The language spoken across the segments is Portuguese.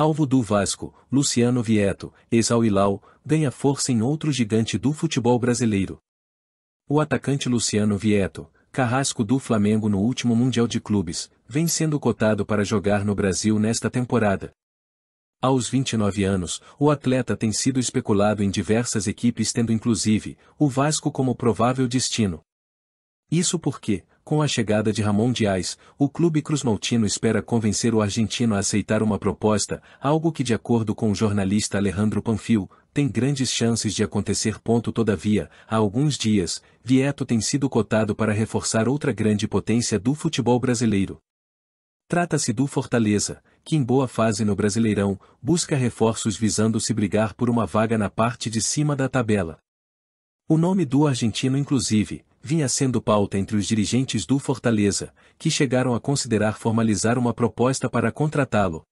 Alvo do Vasco, Luciano Vieto, ex auilau ganha força em outro gigante do futebol brasileiro. O atacante Luciano Vieto, carrasco do Flamengo no último Mundial de Clubes, vem sendo cotado para jogar no Brasil nesta temporada. Aos 29 anos, o atleta tem sido especulado em diversas equipes tendo inclusive o Vasco como provável destino. Isso porque, com a chegada de Ramon Dias, o clube cruzmaltino espera convencer o argentino a aceitar uma proposta, algo que de acordo com o jornalista Alejandro Panfil, tem grandes chances de acontecer. Todavia, há alguns dias, Vieto tem sido cotado para reforçar outra grande potência do futebol brasileiro. Trata-se do Fortaleza, que em boa fase no Brasileirão, busca reforços visando se brigar por uma vaga na parte de cima da tabela. O nome do argentino inclusive, vinha sendo pauta entre os dirigentes do Fortaleza, que chegaram a considerar formalizar uma proposta para contratá-lo.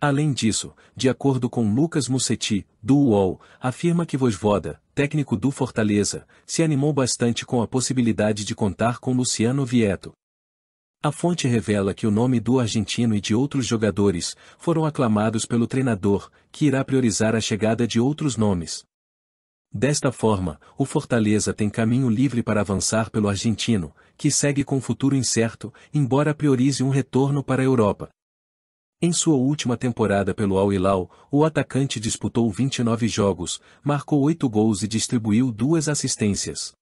Além disso, de acordo com Lucas Musetti, do UOL, afirma que Vosvoda, técnico do Fortaleza, se animou bastante com a possibilidade de contar com Luciano Vieto. A fonte revela que o nome do argentino e de outros jogadores foram aclamados pelo treinador, que irá priorizar a chegada de outros nomes. Desta forma, o Fortaleza tem caminho livre para avançar pelo argentino, que segue com futuro incerto, embora priorize um retorno para a Europa. Em sua última temporada pelo Al Hilal, o atacante disputou 29 jogos, marcou 8 gols e distribuiu duas assistências.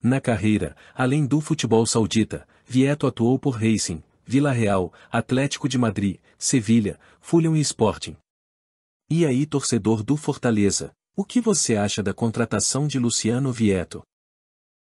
Na carreira, além do futebol saudita, Vieto atuou por Racing, Vila Real, Atlético de Madrid, Sevilha, Fulham e Sporting. E aí torcedor do Fortaleza, o que você acha da contratação de Luciano Vieto?